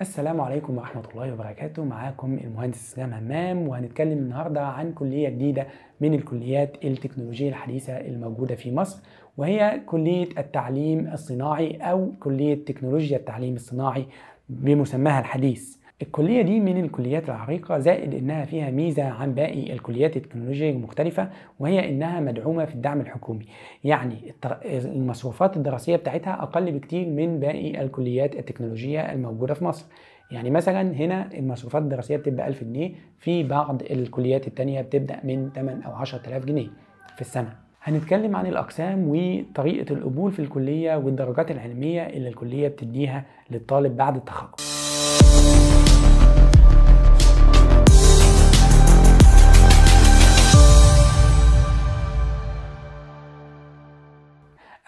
السلام عليكم ورحمة الله وبركاته معاكم المهندس اسلام همام وهنتكلم النهاردة عن كلية جديدة من الكليات التكنولوجية الحديثة الموجودة في مصر وهي كلية التعليم الصناعي أو كلية تكنولوجيا التعليم الصناعي بمسماها الحديث الكلية دي من الكليات العريقة زائد إنها فيها ميزة عن باقي الكليات التكنولوجية المختلفة وهي إنها مدعومة في الدعم الحكومي يعني المصروفات الدراسية بتاعتها أقل بكتير من باقي الكليات التكنولوجية الموجودة في مصر يعني مثلا هنا المصروفات الدراسية بتبقى 1000 جنيه في بعض الكليات التانية بتبدأ من 8 أو 10000 جنيه في السنة هنتكلم عن الأقسام وطريقة القبول في الكلية والدرجات العلمية اللي الكلية بتديها للطالب بعد التخرج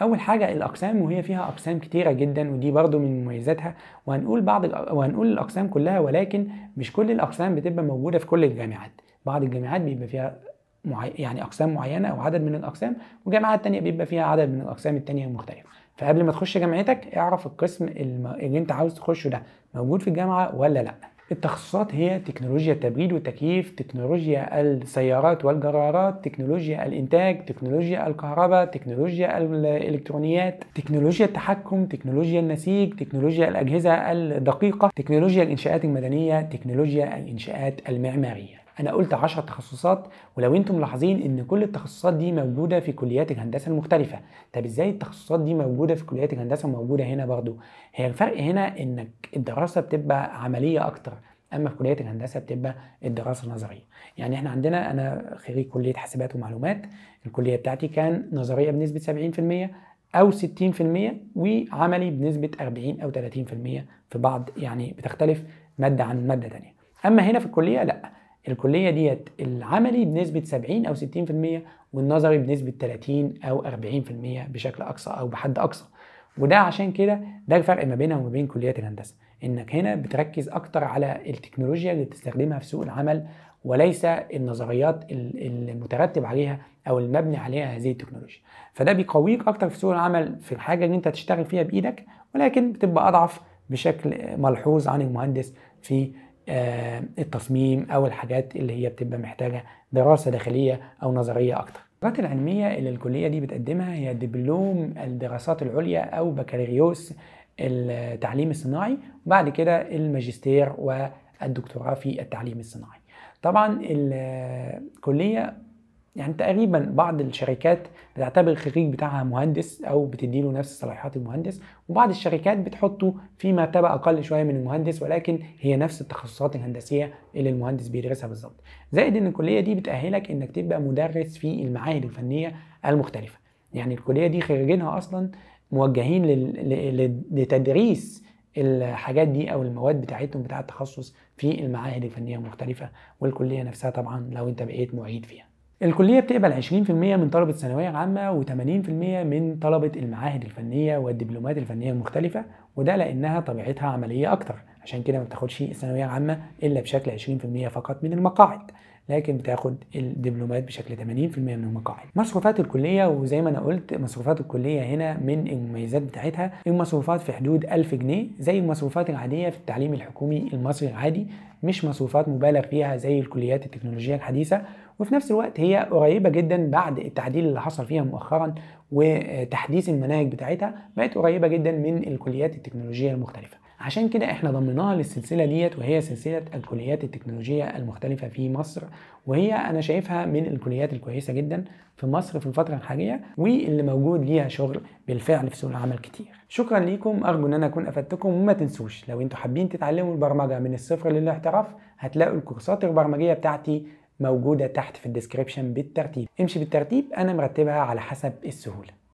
اول حاجه الاقسام وهي فيها اقسام كتيره جدا ودي برضو من مميزاتها وهنقول بعض وهنقول الاقسام كلها ولكن مش كل الاقسام بتبقى موجوده في كل الجامعات بعض الجامعات بيبقى فيها معي... يعني اقسام معينه او عدد من الاقسام وجامعات تانية بيبقى فيها عدد من الاقسام التانية المختلفه فقبل ما تخش جامعتك اعرف القسم اللي انت عاوز تخشه ده موجود في الجامعه ولا لا التخصصات هي تكنولوجيا التبريد والتكييف تكنولوجيا السيارات والجرارات تكنولوجيا الانتاج تكنولوجيا الكهرباء تكنولوجيا الالكترونيات تكنولوجيا التحكم تكنولوجيا النسيج تكنولوجيا الاجهزه الدقيقه تكنولوجيا الانشاءات المدنيه تكنولوجيا الانشاءات المعماريه انا قلت 10 تخصصات ولو انتم ملاحظين ان كل التخصصات دي موجوده في كليات الهندسه المختلفه طب ازاي التخصصات دي موجوده في كليات الهندسه وموجوده هنا برضو هي الفرق هنا انك الدراسه بتبقى عمليه اكتر اما في كليه الهندسه بتبقى الدراسه نظريه يعني احنا عندنا انا خريج كليه حاسبات ومعلومات الكليه بتاعتي كان نظريه بنسبه 70% او 60% وعملي بنسبه 40 او 30% في بعض يعني بتختلف ماده عن ماده تانية اما هنا في الكليه لا الكليه ديت العملي بنسبه 70 او 60% والنظري بنسبه 30 او 40% بشكل اقصى او بحد اقصى وده عشان كده ده الفرق ما بينها وما بين كليات الهندسه انك هنا بتركز اكتر على التكنولوجيا اللي بتستخدمها في سوق العمل وليس النظريات المترتب عليها او المبني عليها هذه التكنولوجيا فده بيقويك اكتر في سوق العمل في الحاجه اللي انت تشتغل فيها بايدك ولكن بتبقى اضعف بشكل ملحوظ عن المهندس في آه، التصميم او الحاجات اللي هي بتبقى محتاجه دراسه داخليه او نظريه اكتر الدراسات العلميه اللي الكليه دي بتقدمها هي دبلوم الدراسات العليا او بكالوريوس التعليم الصناعي وبعد كده الماجستير والدكتوراه في التعليم الصناعي طبعا الكليه يعني تقريبا بعض الشركات بتعتبر الخريج بتاعها مهندس او بتدي له نفس صلاحيات المهندس وبعض الشركات بتحطه في مرتبه اقل شويه من المهندس ولكن هي نفس التخصصات الهندسيه اللي المهندس بيدرسها بالظبط زائد ان الكليه دي بتاهلك انك تبقى مدرس في المعاهد الفنيه المختلفه يعني الكليه دي خريجينها اصلا موجهين لتدريس الحاجات دي او المواد بتاعتهم بتاع التخصص في المعاهد الفنيه المختلفه والكليه نفسها طبعا لو انت بقيت معيد فيها الكلية بتقبل 20% من طلبة الثانوية العامة و80% من طلبة المعاهد الفنية والدبلومات الفنية المختلفة وده لأنها طبيعتها عملية أكتر عشان كده ما بتاخدش الثانوية العامة إلا بشكل 20% فقط من المقاعد لكن بتاخد الدبلومات بشكل 80% من المقاعد مصروفات الكلية وزي ما أنا قلت مصروفات الكلية هنا من المميزات بتاعتها المصروفات في حدود 1000 جنيه زي المصروفات العادية في التعليم الحكومي المصري العادي مش مصروفات مبالغ فيها زي الكليات التكنولوجية الحديثة وفي نفس الوقت هي قريبه جدا بعد التعديل اللي حصل فيها مؤخرا وتحديث المناهج بتاعتها بقت قريبه جدا من الكليات التكنولوجيه المختلفه عشان كده احنا ضمناها للسلسله ديت وهي سلسله الكليات التكنولوجيه المختلفه في مصر وهي انا شايفها من الكليات الكويسه جدا في مصر في الفتره الحاليه واللي موجود ليها شغل بالفعل في سوق العمل كتير شكرا ليكم ارجو ان انا اكون افدتكم وما تنسوش لو انتوا حابين تتعلموا البرمجه من الصفر للاحتراف هتلاقوا الكورسات البرمجيه بتاعتي موجودة تحت في الديسكريبشن بالترتيب امشي بالترتيب أنا مرتبها على حسب السهولة